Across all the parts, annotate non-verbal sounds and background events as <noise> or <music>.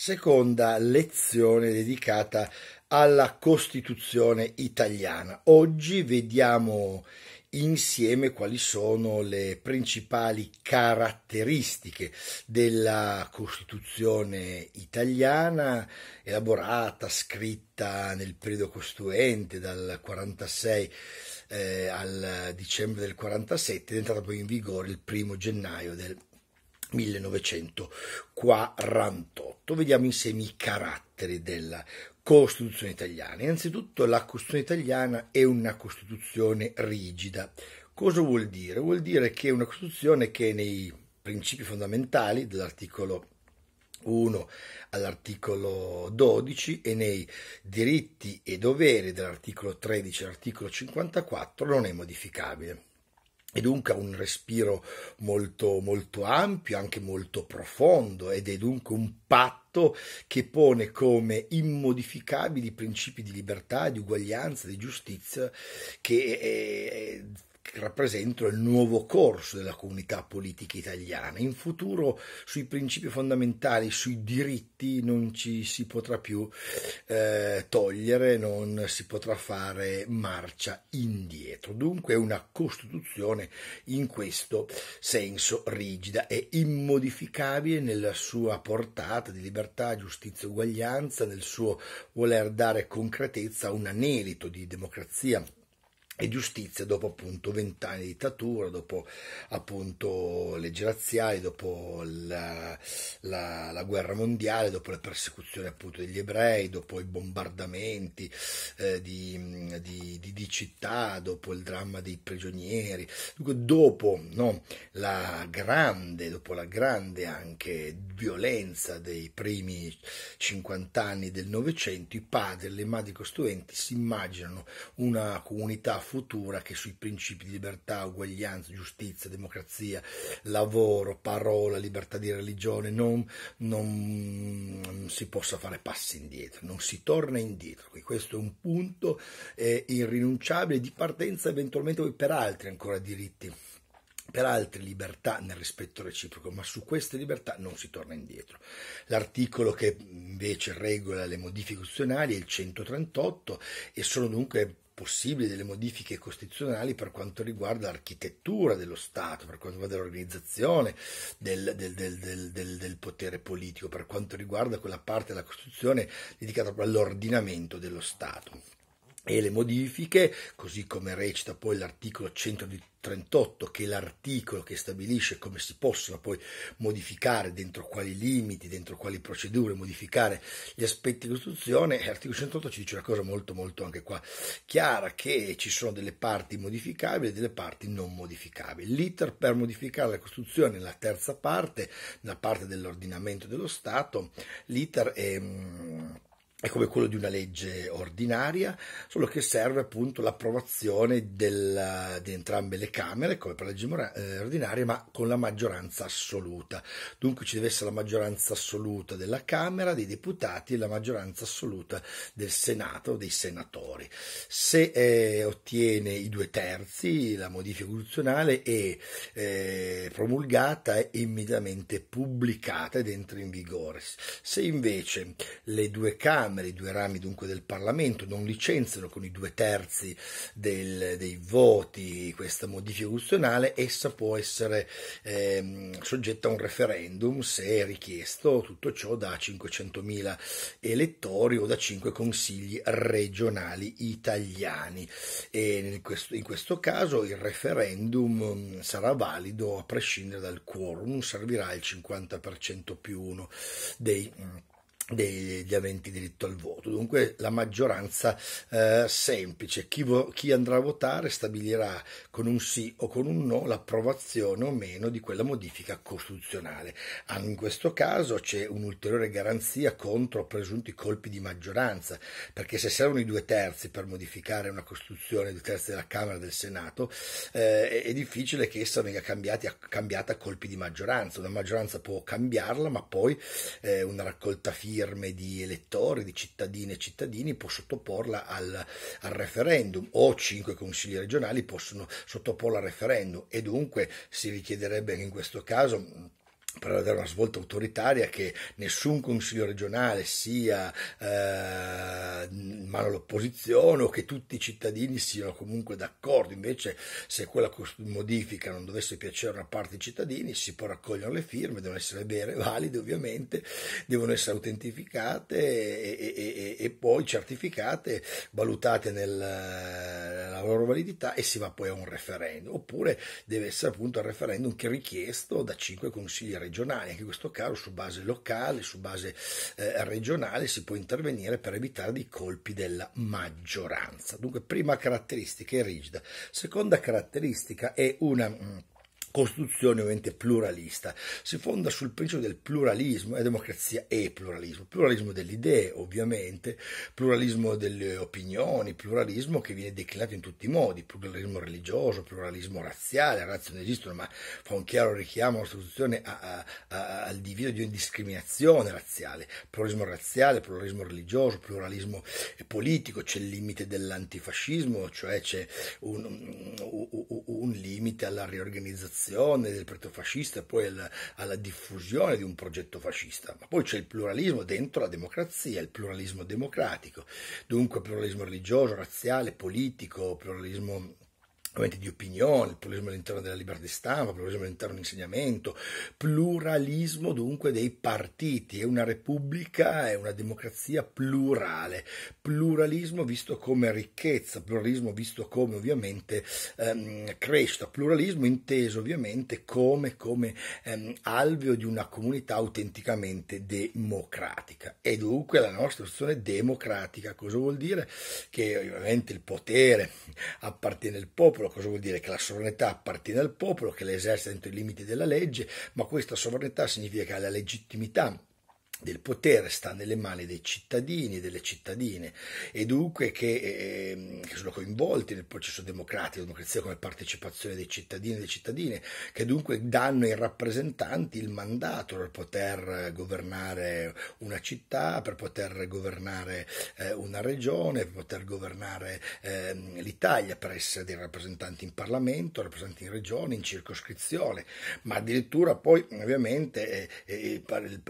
seconda lezione dedicata alla Costituzione italiana. Oggi vediamo insieme quali sono le principali caratteristiche della Costituzione italiana elaborata, scritta nel periodo costituente dal 46 eh, al dicembre del 47 ed è entrata poi in vigore il primo gennaio del 1948. Vediamo insieme i caratteri della Costituzione italiana. Innanzitutto la Costituzione italiana è una Costituzione rigida. Cosa vuol dire? Vuol dire che è una Costituzione che nei principi fondamentali dell'articolo 1 all'articolo 12 e nei diritti e doveri dell'articolo 13 all'articolo 54 non è modificabile e dunque ha un respiro molto, molto ampio, anche molto profondo ed è dunque un patto che pone come immodificabili i principi di libertà, di uguaglianza, di giustizia che eh, rappresentano il nuovo corso della comunità politica italiana. In futuro sui principi fondamentali, sui diritti non ci si potrà più eh, togliere, non si potrà fare marcia indietro. Dunque è una Costituzione in questo senso rigida e immodificabile nella sua portata di libertà, giustizia e uguaglianza, nel suo voler dare concretezza a un anelito di democrazia e giustizia dopo appunto vent'anni di dittatura, dopo appunto leggi razziali, dopo la, la, la, guerra mondiale, dopo le persecuzioni appunto degli ebrei, dopo i bombardamenti eh, di, di, di, di, città, dopo il dramma dei prigionieri, Dunque, dopo, no, la grande, dopo la grande anche violenza dei primi 50 anni del Novecento, i padri e le madri costruenti si immaginano una comunità futura che sui principi di libertà, uguaglianza, giustizia, democrazia, lavoro, parola, libertà di religione, non, non si possa fare passi indietro, non si torna indietro. Questo è un punto eh, irrinunciabile di partenza eventualmente per altri ancora diritti per altre libertà nel rispetto reciproco, ma su queste libertà non si torna indietro. L'articolo che invece regola le modifiche costituzionali è il 138 e sono dunque possibili delle modifiche costituzionali per quanto riguarda l'architettura dello Stato, per quanto riguarda l'organizzazione del, del, del, del, potere politico, per quanto riguarda quella parte della Costituzione dedicata proprio all'ordinamento dello Stato e le modifiche, così come recita poi l'articolo 138, che è l'articolo che stabilisce come si possono poi modificare, dentro quali limiti, dentro quali procedure, modificare gli aspetti di costruzione, L'articolo 138 ci dice una cosa molto, molto anche qua chiara, che ci sono delle parti modificabili e delle parti non modificabili. L'iter per modificare la costruzione la terza parte, la parte dell'ordinamento dello Stato, l'iter è mm, è come quello di una legge ordinaria, solo che serve appunto l'approvazione del, di entrambe le Camere, come per la legge eh, ordinaria, ma con la maggioranza assoluta. Dunque ci deve essere la maggioranza assoluta della Camera, dei deputati e la maggioranza assoluta del Senato o dei senatori. Se eh, ottiene i due terzi, la modifica costituzionale è eh, promulgata e immediatamente pubblicata ed entra in vigore. Se invece le due Camere Camere, i due rami dunque del Parlamento, non licenziano con i due terzi del, dei voti questa modifica costituzionale, essa può essere ehm, soggetta a un referendum se è richiesto tutto ciò da 500.000 elettori o da 5 consigli regionali italiani. In questo, in questo caso il referendum mm, sarà valido a prescindere dal quorum, servirà il 50% più uno dei mm, degli aventi diritto al voto, dunque la maggioranza eh, semplice, chi, vo- chi, andrà a votare stabilirà con un sì o con un no l'approvazione o meno di quella modifica costituzionale. Anche In questo caso c'è un'ulteriore garanzia contro presunti colpi di maggioranza, perché se servono i due terzi per modificare una Costituzione, i due terzi della Camera e del Senato, eh, è difficile che essa venga cambiata, cambiata a colpi di maggioranza, una maggioranza può cambiarla ma poi eh, una raccolta fine firme di elettori, di cittadine e cittadini, può sottoporla al, al referendum o cinque consigli regionali possono sottoporla al referendum e dunque si richiederebbe anche in questo caso per dare una svolta autoritaria che nessun consiglio regionale sia eh, in mano all'opposizione o che tutti i cittadini siano comunque d'accordo. Invece, se quella modifica non dovesse piacere a una parte dei cittadini, si può raccogliere le firme, devono essere vere, <laughs> valide ovviamente, devono essere autentificate e, e, e, e poi certificate, valutate nella loro validità e si va poi a un referendum. Oppure deve essere appunto il referendum che è richiesto da cinque consigli regionali regionali, anche in questo caso su base locale, su base eh, regionale si può intervenire per evitare dei colpi della maggioranza. Dunque prima caratteristica è rigida, seconda caratteristica è una... Mh, mm, costruzione ovviamente pluralista, si fonda sul principio del pluralismo, e democrazia e pluralismo, pluralismo delle idee ovviamente, pluralismo delle opinioni, pluralismo che viene declinato in tutti i modi, pluralismo religioso, pluralismo razziale, razze non esistono, ma fa un chiaro richiamo alla Costituzione a, a, a, al divieto di discriminazione razziale, pluralismo razziale, pluralismo religioso, pluralismo politico, c'è il limite dell'antifascismo, cioè c'è un, un, un limite alla riorganizzazione all'individuazione del progetto fascista e poi alla, alla diffusione di un progetto fascista, ma poi c'è il pluralismo dentro la democrazia, il pluralismo democratico, dunque pluralismo religioso, razziale, politico, pluralismo di opinione, pluralismo all'interno della libertà di stampa, pluralismo all'interno dell'insegnamento, pluralismo dunque dei partiti, è una repubblica, è una democrazia plurale, pluralismo visto come ricchezza, pluralismo visto come ovviamente ehm, crescita, pluralismo inteso ovviamente come, come ehm, alveo di una comunità autenticamente democratica e dunque la nostra istituzione democratica cosa vuol dire? Che ovviamente il potere appartiene al popolo, popolo, cosa vuol dire? Che la sovranità appartiene al popolo, che l'esercita dentro i limiti della legge, ma questa sovranità significa che ha la legittimità del potere sta nelle mani dei cittadini e delle cittadine e dunque che, eh, che, sono coinvolti nel processo democratico, democrazia come partecipazione dei cittadini e delle cittadine, che dunque danno ai rappresentanti il mandato per poter governare una città, per poter governare eh, una regione, per poter governare eh, l'Italia, per essere dei rappresentanti in Parlamento, rappresentanti in regione, in circoscrizione, ma addirittura poi ovviamente eh, eh, il,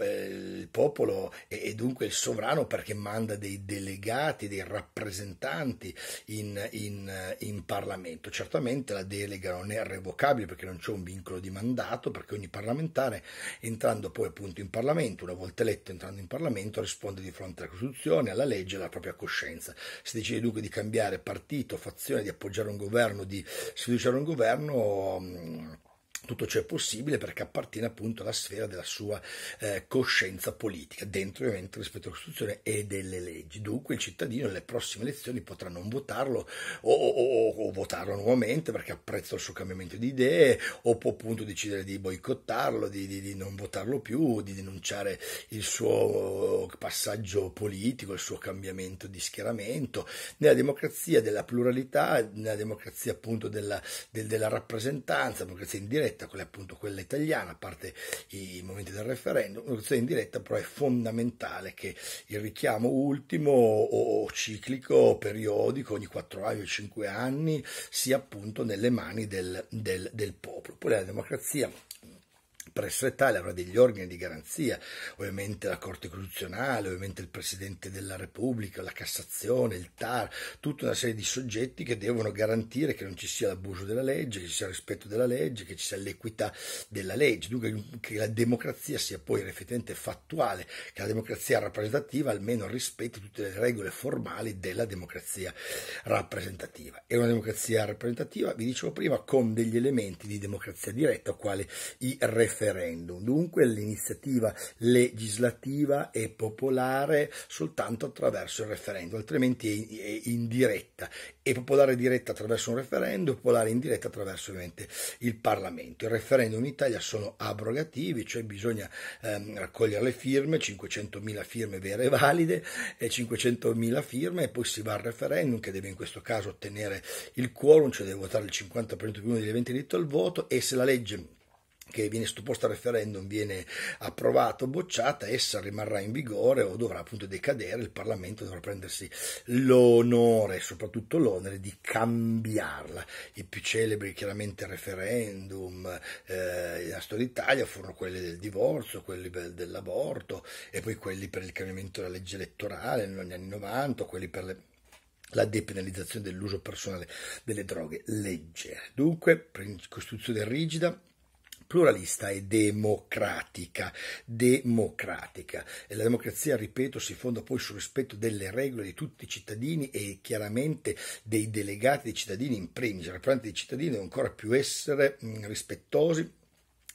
il popolo e, e, dunque il sovrano perché manda dei delegati, dei rappresentanti in, in, eh, in Parlamento. Certamente la delega non è revocabile perché non c'è un vincolo di mandato, perché ogni parlamentare entrando poi appunto in Parlamento, una volta eletto entrando in Parlamento, risponde di fronte alla Costituzione, alla legge e alla propria coscienza. Se decide dunque di cambiare partito, fazione, di appoggiare un governo, di sfiduciare un governo mm, tutto ciò è possibile perché appartiene appunto alla sfera della sua eh, coscienza politica, dentro e ovviamente rispetto alla Costituzione e delle leggi. Dunque il cittadino nelle prossime elezioni potrà non votarlo o, o, o, o votarlo nuovamente perché apprezza il suo cambiamento di idee o può appunto decidere di boicottarlo, di, di, di non votarlo più, di denunciare il suo eh, passaggio politico, il suo cambiamento di schieramento. Nella democrazia della pluralità, nella democrazia appunto della, del, della rappresentanza, democrazia indiretta, diretta, quella appunto quella italiana, a parte i momenti del referendum, l'educazione in diretta però è fondamentale che il richiamo ultimo o ciclico o periodico ogni 4 anni o 5 anni sia appunto nelle mani del, del, del popolo. Poi la democrazia presso Italia avrà degli organi di garanzia, ovviamente la Corte Costituzionale, ovviamente il Presidente della Repubblica, la Cassazione, il TAR, tutta una serie di soggetti che devono garantire che non ci sia l'abuso della legge, che ci sia il rispetto della legge, che ci sia l'equità della legge, dunque che la democrazia sia poi effettivamente fattuale, che la democrazia rappresentativa almeno rispetti tutte le regole formali della democrazia rappresentativa. E una democrazia rappresentativa, vi dicevo prima, con degli elementi di democrazia diretta, quali i referendum referendum. Dunque l'iniziativa legislativa è popolare soltanto attraverso il referendum, altrimenti è indiretta. È popolare diretta attraverso un referendum, popolare indiretta attraverso ovviamente il Parlamento. I referendum in Italia sono abrogativi, cioè bisogna ehm, raccogliere le firme, 500.000 firme vere e valide, e 500.000 firme e poi si va al referendum che deve in questo caso ottenere il quorum, cioè deve votare il 50% più uno degli eventi diritto al voto e se la legge che viene sottoposta al referendum viene approvata o bocciata, essa rimarrà in vigore o dovrà appunto decadere, il Parlamento dovrà prendersi l'onore, soprattutto l'onere di cambiarla. I più celebri chiaramente referendum eh, della storia d'Italia furono quelli del divorzio, quelli dell'aborto e poi quelli per il cambiamento della legge elettorale negli anni 90, quelli per le la depenalizzazione dell'uso personale delle droghe leggere. Dunque, Costituzione rigida, pluralista e democratica. Democratica. E la democrazia, ripeto, si fonda poi sul rispetto delle regole di tutti i cittadini e chiaramente dei delegati dei cittadini in primis, rappresentanti dei cittadini devono ancora più essere rispettosi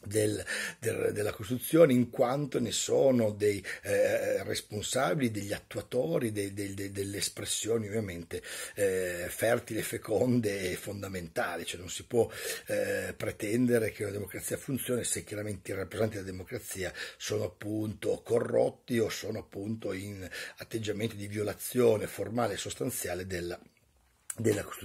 del, del, della costruzione in quanto ne sono dei eh, responsabili, degli attuatori dei, dei, dei, delle espressioni ovviamente eh, fertili, feconde e fondamentali, cioè non si può eh, pretendere che una democrazia funzioni se chiaramente i rappresentanti della democrazia sono appunto corrotti o sono appunto in atteggiamenti di violazione formale e sostanziale della democrazia della Costituzione.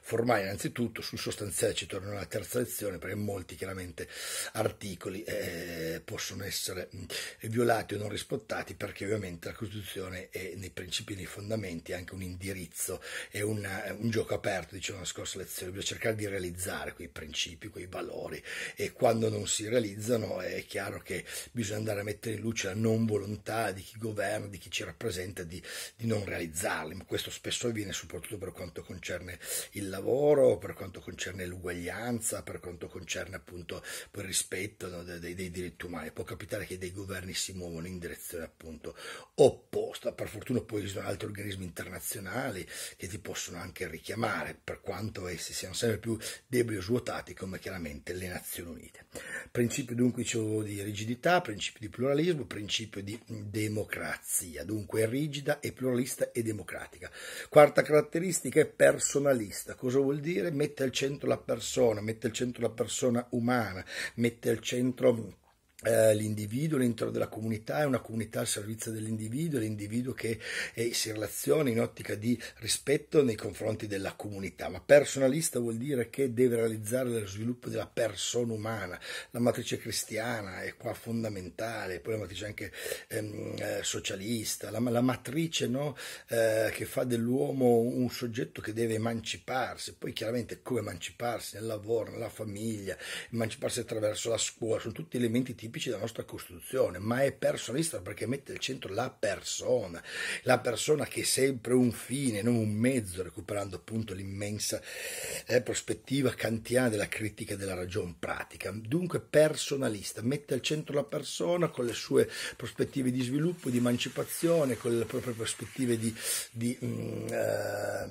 formale innanzitutto sul sostanziale ci torno alla terza lezione perché molti chiaramente articoli eh, possono essere mm, violati o non rispettati perché ovviamente la Costituzione è nei principi e nei fondamenti anche un indirizzo, è eh, un gioco aperto, dicevo nella scorsa lezione, bisogna cercare di realizzare quei principi, quei valori e quando non si realizzano è chiaro che bisogna andare a mettere in luce la non volontà di chi governa, di chi ci rappresenta di, di non realizzarli, ma questo spesso avviene soprattutto per quanto quanto concerne il lavoro, per quanto concerne l'uguaglianza, per quanto concerne appunto il rispetto no, dei, dei, diritti umani. Può capitare che dei governi si muovono in direzione appunto opposta risposta. Per fortuna poi esistono altri organismi internazionali che ti possono anche richiamare, per quanto essi siano sempre più deboli o svuotati, come chiaramente le Nazioni Unite. Principio dunque di rigidità, principio di pluralismo, principio di democrazia, dunque rigida e pluralista e democratica. Quarta caratteristica è personalista. Cosa vuol dire? Mette al centro la persona, mette al centro la persona umana, mette al centro eh, l'individuo all'interno della comunità è una comunità al servizio dell'individuo, l'individuo che eh, si relaziona in ottica di rispetto nei confronti della comunità, ma personalista vuol dire che deve realizzare lo sviluppo della persona umana, la matrice cristiana è qua fondamentale, poi la matrice anche ehm, eh, socialista, la, la matrice no, eh, che fa dell'uomo un soggetto che deve emanciparsi, poi chiaramente come emanciparsi nel lavoro, nella famiglia, emanciparsi attraverso la scuola, sono tutti elementi tipici tipici della nostra Costituzione, ma è personalista perché mette al centro la persona, la persona che è sempre un fine, non un mezzo, recuperando appunto l'immensa eh, prospettiva kantiana della critica della ragione pratica. Dunque personalista, mette al centro la persona con le sue prospettive di sviluppo, di emancipazione, con le proprie prospettive di... di mh, mm, eh,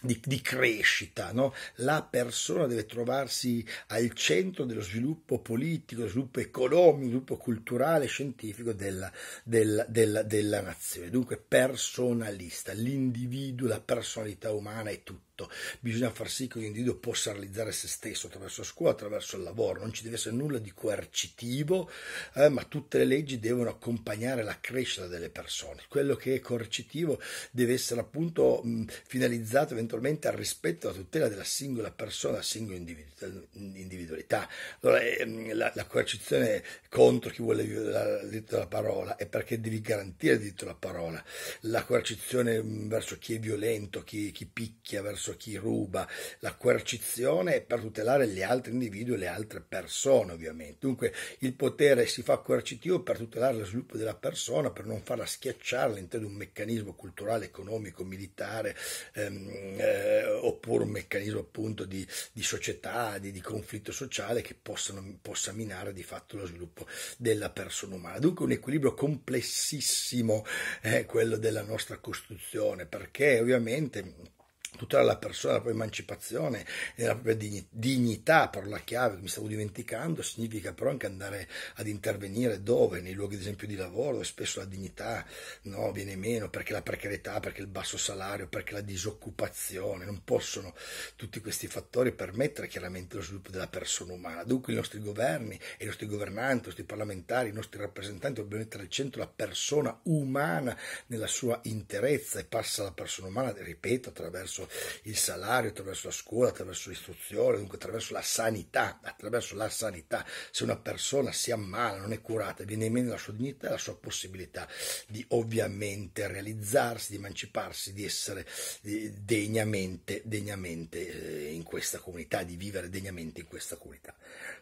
di, di, crescita, no? la persona deve trovarsi al centro dello sviluppo politico, sviluppo economico, sviluppo culturale, scientifico della, della, della, della nazione. Dunque personalista, l'individuo, la personalità umana e tutto fatto, certo, bisogna far sì che un individuo possa realizzare se stesso attraverso la scuola, attraverso il lavoro, non ci deve essere nulla di coercitivo, eh, ma tutte le leggi devono accompagnare la crescita delle persone. Quello che è coercitivo deve essere appunto mh, finalizzato eventualmente al rispetto e alla tutela della singola persona, della singola individualità. Allora, ehm, la, la, coercizione contro chi vuole il diritto alla parola è perché devi garantire il diritto alla parola. La coercizione mh, verso chi è violento, chi, chi picchia, verso verso chi ruba, la coercizione è per tutelare gli altri individui e le altre persone ovviamente. Dunque il potere si fa coercitivo per tutelare lo sviluppo della persona, per non farla schiacciare all'interno di un meccanismo culturale, economico, militare ehm, eh, oppure un meccanismo appunto di, di società, di, di, conflitto sociale che possano, possa minare di fatto lo sviluppo della persona umana. Dunque un equilibrio complessissimo è eh, quello della nostra costruzione perché ovviamente tutelare la persona, la propria emancipazione e la propria dignità, parola chiave che mi stavo dimenticando, significa però anche andare ad intervenire dove? Nei luoghi ad esempio di lavoro, dove spesso la dignità no, viene meno perché la precarietà, perché il basso salario, perché la disoccupazione, non possono tutti questi fattori permettere chiaramente lo sviluppo della persona umana. Dunque i nostri governi i nostri governanti, i nostri parlamentari, i nostri rappresentanti dobbiamo mettere al centro la persona umana nella sua interezza e passa la persona umana, ripeto, attraverso il salario, attraverso la scuola, attraverso l'istruzione, dunque attraverso la sanità, attraverso la sanità, se una persona si ammala, non è curata, viene in meno la sua dignità e la sua possibilità di ovviamente realizzarsi, di emanciparsi, di essere degnamente, degnamente eh, in questa comunità, di vivere degnamente in questa comunità.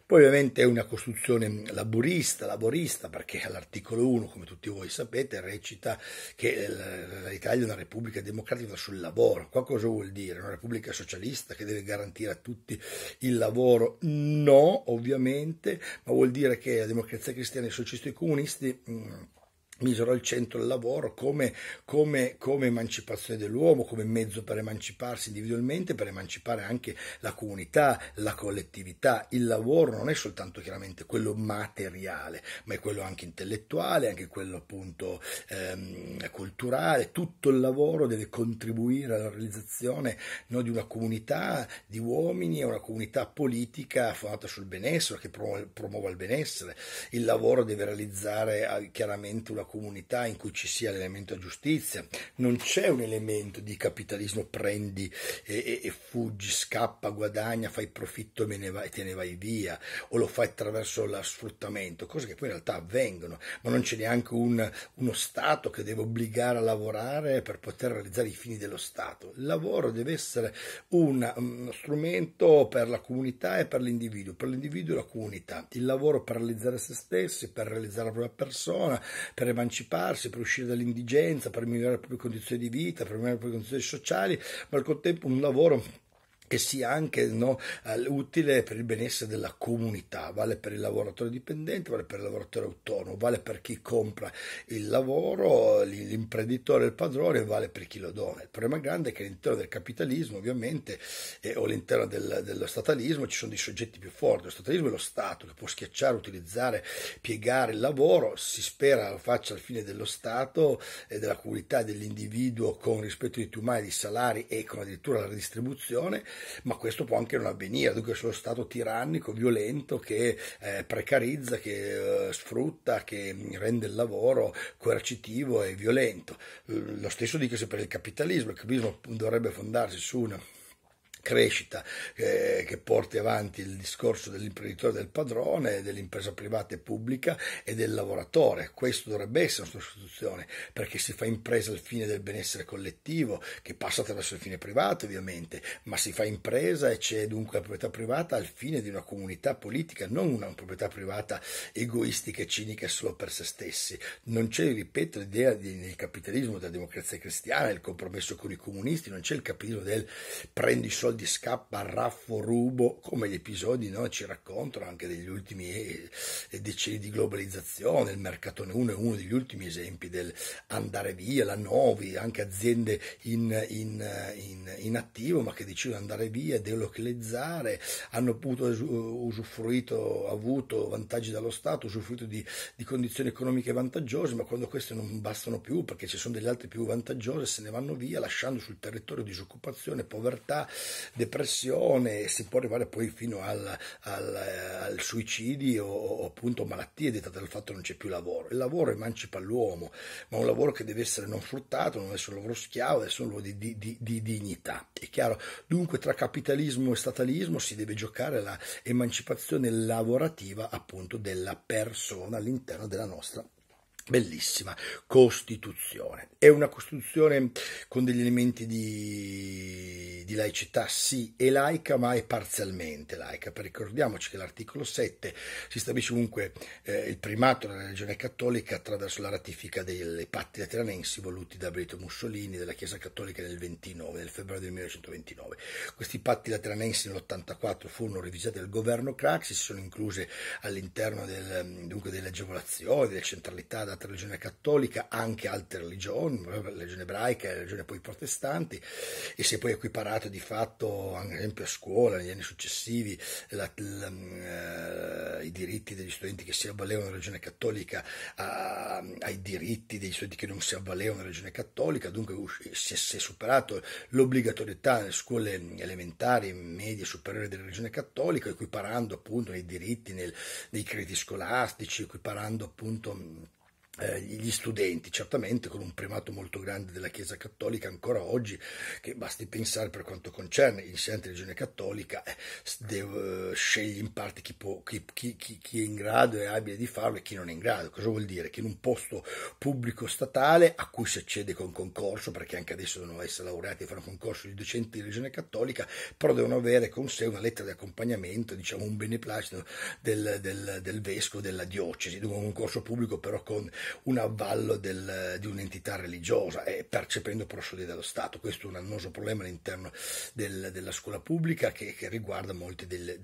Poi ovviamente è una costruzione laburista, laborista, perché all'articolo 1, come tutti voi sapete, recita che eh, l'Italia è una repubblica democratica sul lavoro. Qua cosa vuol dire? Una repubblica socialista che deve garantire a tutti il lavoro? No, ovviamente, ma vuol dire che la democrazia cristiana e i socialisti e i comunisti... Mh, mm, misero al centro il lavoro come, come, come, emancipazione dell'uomo, come mezzo per emanciparsi individualmente, per emancipare anche la comunità, la collettività. Il lavoro non è soltanto chiaramente quello materiale, ma è quello anche intellettuale, anche quello appunto ehm, culturale. Tutto il lavoro deve contribuire alla realizzazione no, di una comunità di uomini, una comunità politica fondata sul benessere, che promuova il benessere. Il lavoro deve realizzare ah, chiaramente una comunità in cui ci sia l'elemento giustizia, non c'è un elemento di capitalismo prendi e, e, e fuggi, scappa, guadagna, fai profitto e, vai, e te ne vai via, o lo fai attraverso lo sfruttamento, cose che poi in realtà avvengono, ma non c'è neanche un, uno Stato che deve obbligare a lavorare per poter realizzare i fini dello Stato. Il lavoro deve essere un, uno mm, strumento per la comunità e per l'individuo, per l'individuo e la comunità, il lavoro per realizzare se stessi, per realizzare la propria persona, per emanciparsi, per uscire dall'indigenza, per migliorare le proprie condizioni di vita, per migliorare le proprie condizioni sociali, ma al contempo un lavoro che sia anche no, utile per il benessere della comunità, vale per il lavoratore dipendente, vale per il lavoratore autonomo, vale per chi compra il lavoro, l'imprenditore, il padrone, vale per chi lo dona. Il problema grande è che all'interno del capitalismo, ovviamente, eh, o all'interno del, dello statalismo ci sono dei soggetti più forti. Lo statalismo è lo Stato che può schiacciare, utilizzare, piegare il lavoro, si spera lo faccia al fine dello Stato e della comunità, dell'individuo con rispetto dei diritti umani, di salari e con addirittura la redistribuzione ma questo può anche non avvenire, dunque sullo Stato tirannico, violento, che eh, precarizza, che eh, sfrutta, che rende il lavoro coercitivo e violento. Lo stesso dicasi per il capitalismo, il capitalismo dovrebbe fondarsi su una crescita eh, che porti avanti il discorso dell'imprenditore del padrone, dell'impresa privata e pubblica e del lavoratore. Questo dovrebbe essere una sostituzione perché si fa impresa al fine del benessere collettivo, che passa attraverso il fine privato ovviamente, ma si fa impresa e c'è dunque la proprietà privata al fine di una comunità politica, non una proprietà privata egoistica e cinica solo per se stessi. Non c'è, ripeto, l'idea del capitalismo, della democrazia cristiana, il compromesso con i comunisti, non c'è il capitalismo del prendi solo soldi scappa, raffo, rubo, come gli episodi no, ci raccontano anche degli ultimi eh, decenni di globalizzazione, il mercatone 1 è uno degli ultimi esempi del andare via, la Novi, anche aziende in, in, in, in attivo ma che decidono di andare via, delocalizzare, hanno potuto eh, usufruito, avuto vantaggi dallo Stato, usufruito di, di condizioni economiche vantaggiose, ma quando queste non bastano più perché ci sono delle altre più vantaggiose se ne vanno via lasciando sul territorio disoccupazione, povertà, depressione, si può arrivare poi fino al, al, eh, al suicidio o appunto malattie dettate dal fatto che non c'è più lavoro. Il lavoro emancipa l'uomo, ma un lavoro che deve essere non sfruttato, non è solo un lavoro schiavo, è solo di, di, di, di dignità. È chiaro? Dunque tra capitalismo e statalismo si deve giocare la emancipazione lavorativa appunto della persona all'interno della nostra bellissima Costituzione. È una Costituzione con degli elementi di di laicità sì è laica ma è parzialmente laica, perché ricordiamoci che l'articolo 7 si stabilisce comunque eh, il primato della religione cattolica attraverso la ratifica dei patti lateranensi voluti da Brito Mussolini della Chiesa Cattolica nel 29, nel febbraio del 1929. Questi patti lateranensi nell'84 furono revisati dal governo Craxi, si sono incluse all'interno del, dunque, delle agevolazioni, delle centralità data alla religione cattolica, anche altre religioni, la religione ebraica, la religione poi protestanti, e si è poi equiparato state di fatto, ad esempio a scuola, negli anni successivi, la, la, mm, eh, i diritti degli studenti che si avvalevano della regione cattolica a, ai diritti degli studenti che non si avvalevano della regione cattolica, dunque si è, si è superato l'obbligatorietà nelle scuole mm, elementari, medie e superiori della regione cattolica, equiparando appunto i diritti, nei crediti scolastici, equiparando appunto mm, eh, gli studenti, certamente con un primato molto grande della Chiesa Cattolica ancora oggi, che basti pensare per quanto concerne gli insegnanti di religione cattolica, eh, eh, sceglie in parte chi, può, chi, chi, chi, è in grado e abile di farlo e chi non è in grado. Cosa vuol dire? Che in un posto pubblico statale a cui si accede con concorso, perché anche adesso devono essere laureati e fare un concorso di docenti di religione cattolica, però devono avere con sé una lettera di accompagnamento, diciamo un beneplacito del, del, del vescovo della diocesi, dunque un concorso pubblico però con un avvallo del, di un'entità religiosa e eh, percependo però prosodi dallo Stato. Questo è un annoso problema all'interno del, della scuola pubblica che, che riguarda molti del,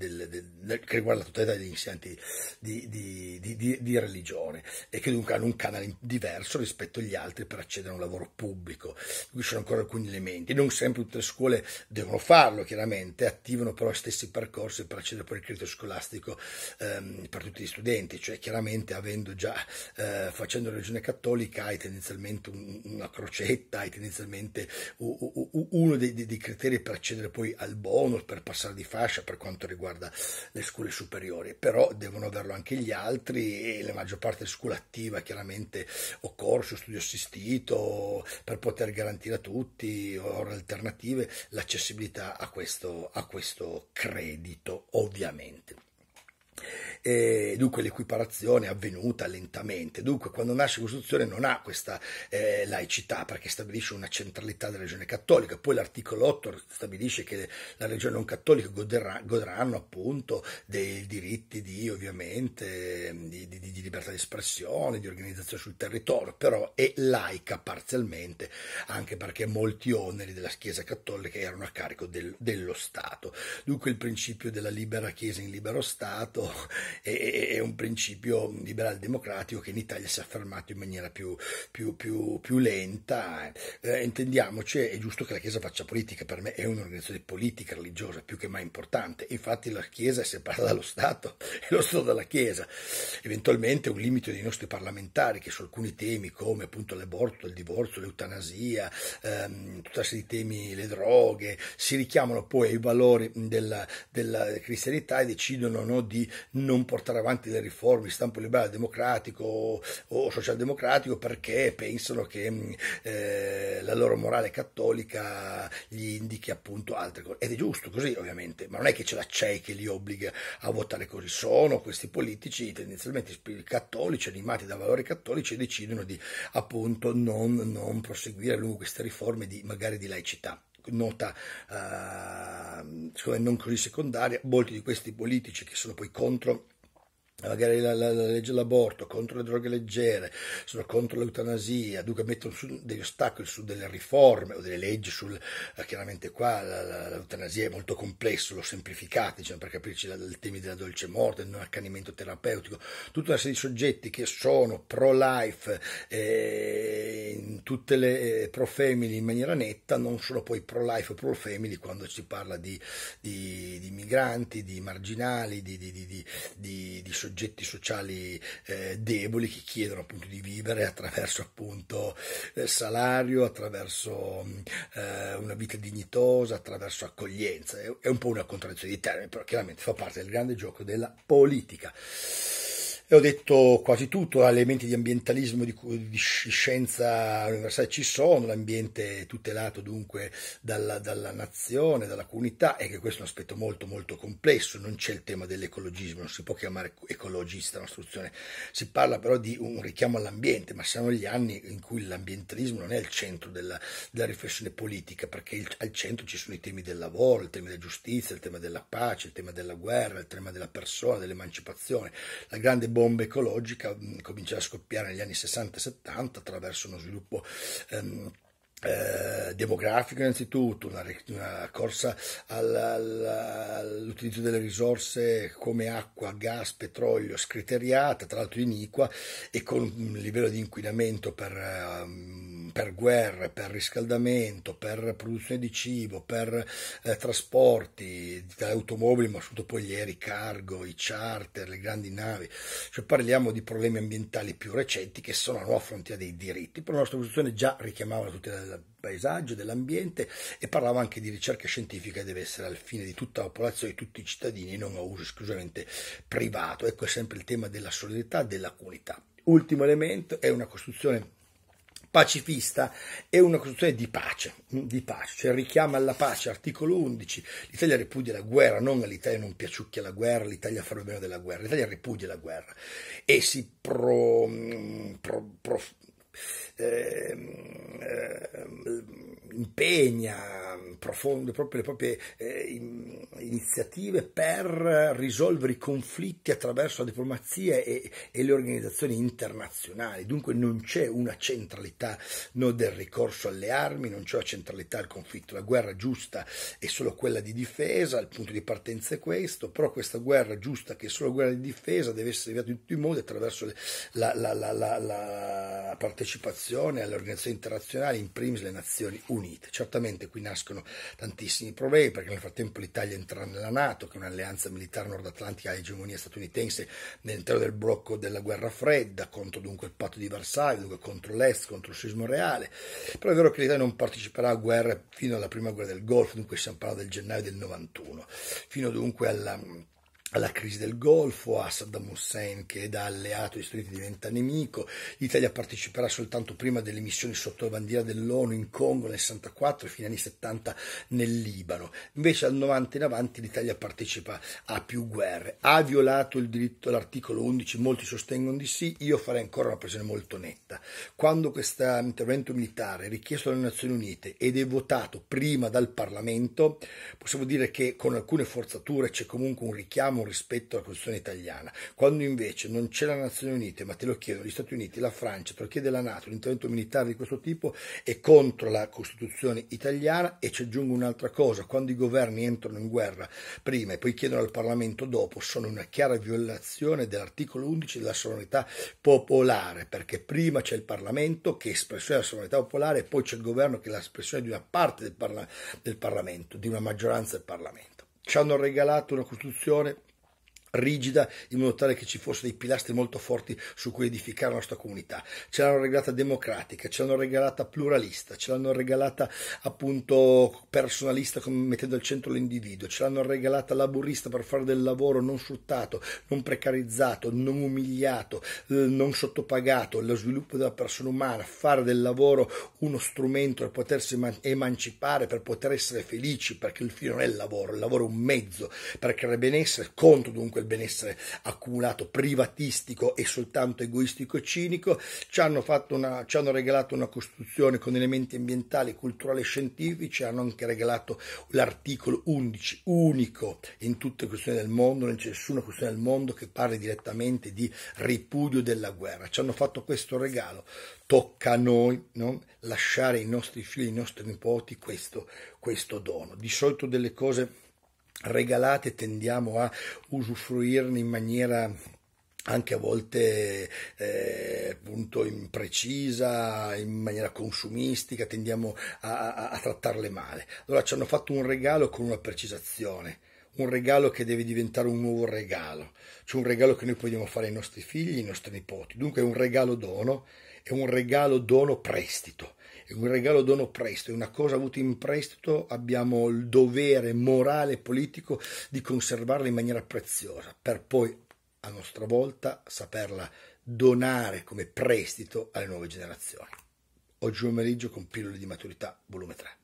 che riguarda la totalità degli insegnanti di, di, di, di, religione e che dunque hanno un canale diverso rispetto agli altri per accedere a un lavoro pubblico. Qui sono ancora alcuni elementi. Non sempre tutte le scuole devono farlo, chiaramente, attivano però gli stessi percorsi per accedere poi al credito scolastico ehm, per tutti gli studenti, cioè chiaramente avendo già eh, facendo essendo una religione cattolica, hai tendenzialmente una crocetta, hai tendenzialmente uno dei, dei, criteri per accedere poi al bonus, per passare di fascia per quanto riguarda le scuole superiori, però devono averlo anche gli altri e la maggior parte della scuola attiva chiaramente o corso, studio assistito per poter garantire a tutti o alternative l'accessibilità a questo, a questo credito ovviamente eh, dunque l'equiparazione è avvenuta lentamente, dunque quando nasce la Costituzione non ha questa eh, laicità perché stabilisce una centralità della regione cattolica, poi l'articolo 8 stabilisce che la regione non cattolica goderà, godranno appunto dei diritti di ovviamente di, di, di libertà di espressione, di organizzazione sul territorio, però è laica parzialmente anche perché molti oneri della Chiesa cattolica erano a carico del, dello Stato. Dunque il principio della libera Chiesa in libero Stato è, è un principio liberal democratico che in Italia si è affermato in maniera più, più, più, più lenta. Eh. eh, intendiamoci, è giusto che la Chiesa faccia politica, per me è un'organizzazione politica, religiosa, più che mai importante. Infatti la Chiesa è separata dallo Stato e lo Stato dalla Chiesa. Eventualmente un limite dei nostri parlamentari che su alcuni temi come appunto l'aborto, il divorzio, l'eutanasia, ehm, tutta serie di temi, le droghe, si richiamano poi ai valori della, della cristianità e decidono no, di non portare avanti le riforme di stampo liberale democratico o socialdemocratico perché pensano che mm, eh, la loro morale cattolica gli indichi appunto altre cose. Ed è giusto così ovviamente, ma non è che ce la CEI che li obbliga a votare così. Sono questi politici tendenzialmente cattolici, animati da valori cattolici e decidono di appunto non, non proseguire lungo queste riforme di, magari di laicità nota ah, secondo me non così secondaria, molti di questi politici che sono poi contro magari la, la, la legge dell'aborto, contro le droghe leggere, sono contro l'eutanasia, dunque mettono su degli ostacoli su delle riforme o delle leggi sul, eh, chiaramente qua la, l'eutanasia è molto complesso, l'ho semplificata diciamo, per capirci il tema della dolce morte, del non accanimento terapeutico, tutta una serie di soggetti che sono pro-life eh, in tutte le eh, pro-family in maniera netta, non sono poi pro-life o pro-family quando si parla di, di, di migranti, di marginali, di, di soggetti soggetti sociali eh, deboli che chiedono appunto di vivere attraverso appunto eh, salario, attraverso mm, eh, una vita dignitosa, attraverso accoglienza. È, è un po' una contraddizione di termini, però chiaramente fa parte del grande gioco della politica e ho detto quasi tutto, elementi di ambientalismo, di, di scienza universale ci sono, l'ambiente è tutelato dunque dalla, dalla, nazione, dalla comunità e che questo è un aspetto molto molto complesso, non c'è il tema dell'ecologismo, non si può chiamare ecologista una istruzione, si parla però di un richiamo all'ambiente, ma siamo gli anni in cui l'ambientalismo non è al centro della, della riflessione politica, perché il, al centro ci sono i temi del lavoro, il tema della giustizia, il tema della pace, il tema della guerra, il tema della persona, dell'emancipazione, la grande bomba ecologica mm, cominciò a scoppiare negli anni 60 e 70 attraverso uno sviluppo ehm, eh, demografico innanzitutto, una, una corsa all'utilizzo delle risorse come acqua, gas, petrolio scriteriata, tra l'altro iniqua e con un livello di inquinamento per, ehm, per guerre, per riscaldamento, per produzione di cibo, per eh, trasporti, dalle automobili, ma soprattutto poi gli aerei cargo, i charter, le grandi navi, cioè parliamo di problemi ambientali più recenti che sono la nuova frontiera dei diritti, però la nostra Costituzione già richiamava la tutela paesaggio, dell'ambiente e parlava anche di ricerca scientifica che deve essere al fine di tutta la popolazione, di tutti i cittadini e non a uso esclusivamente privato. Ecco è sempre il tema della solidarietà, della comunità. Ultimo elemento è una costruzione pacifista è una costruzione di pace, di pace, cioè richiama alla pace, articolo 11, l'Italia ripudia la guerra, non l'Italia non piaciucchia la guerra, l'Italia fa meno della guerra, l'Italia ripudia la guerra e si pro, pro, pro eh, impegna, profonde, proprio le proprie eh, iniziative per risolvere i conflitti attraverso la diplomazia e, e, le organizzazioni internazionali. Dunque non c'è una centralità no, del ricorso alle armi, non c'è una centralità al conflitto. La guerra giusta è solo quella di difesa, il punto di partenza è questo, però questa guerra giusta che è solo guerra di difesa deve essere evitata in tutti i modi attraverso le, la, la, la, la partecipazione alle organizzazioni internazionali, in primis le Nazioni Unite. Certamente qui nascono tantissimi problemi perché nel frattempo l'Italia entra nella Nato, che è un'alleanza militare nordatlantica all'egemonia statunitense all'interno del blocco della guerra fredda, contro dunque il patto di Varsavia, dunque contro l'Est, contro il sismo reale. Però è vero che l'Italia non parteciperà a guerre fino alla prima guerra del Golfo, dunque stiamo parlando del gennaio del 91, fino dunque alla alla crisi del Golfo, a Saddam Hussein che da alleato degli Stati Uniti diventa nemico, l'Italia parteciperà soltanto prima delle missioni sotto la bandiera dell'ONU in Congo nel 64 e fino agli anni 70 nel Libano. Invece dal 90 in avanti l'Italia partecipa a più guerre. Ha violato il diritto all'articolo 11, molti sostengono di sì, io farei ancora una pressione molto netta. Quando questo intervento militare è richiesto dalle Nazioni Unite ed è votato prima dal Parlamento, possiamo dire che con alcune forzature c'è comunque un richiamo un rispetto alla Costituzione italiana, quando invece non c'è la Nazione Unita, ma te lo chiedono gli Stati Uniti, la Francia, te lo chiede la Nato, un intervento militare di questo tipo è contro la Costituzione italiana e ci aggiungo un'altra cosa, quando i governi entrano in guerra prima e poi chiedono al Parlamento dopo, sono una chiara violazione dell'articolo 11 della sovranità popolare, perché prima c'è il Parlamento che è espressione della sovranità popolare e poi c'è il governo che è l'espressione di una parte del, parla del Parlamento, di una maggioranza del Parlamento ci hanno regalato una Costituzione rigida in modo tale che ci fossero dei pilastri molto forti su cui edificare la nostra comunità. Ce l'hanno regalata democratica, ce l'hanno regalata pluralista, ce l'hanno regalata appunto personalista mettendo al centro l'individuo, ce l'hanno regalata laburista per fare del lavoro non sfruttato, non precarizzato, non umiliato, eh, non sottopagato, lo sviluppo della persona umana, fare del lavoro uno strumento per potersi emancipare, per poter essere felici, perché il fine non è il lavoro, il lavoro è un mezzo per creare benessere conto dunque quel benessere accumulato privatistico e soltanto egoistico e cinico, ci hanno, fatto una, ci hanno regalato una costruzione con elementi ambientali, culturali e scientifici, hanno anche regalato l'articolo 11, unico in tutte le questioni del mondo, non c'è nessuna questione del mondo che parli direttamente di ripudio della guerra, ci hanno fatto questo regalo, tocca a noi no? lasciare ai nostri figli, ai nostri nipoti questo, questo dono. Di solito delle cose regalate tendiamo a usufruirne in maniera anche a volte eh, appunto imprecisa, in maniera consumistica, tendiamo a, a, a trattarle male. Allora ci hanno fatto un regalo con una precisazione, un regalo che deve diventare un nuovo regalo, cioè un regalo che noi vogliamo fare ai nostri figli, ai nostri nipoti. Dunque è un regalo dono, è un regalo dono prestito è un regalo dono presto, è una cosa avuta in prestito, abbiamo il dovere morale e politico di conservarla in maniera preziosa, per poi a nostra volta saperla donare come prestito alle nuove generazioni. Oggi pomeriggio con pillole di maturità, volume 3.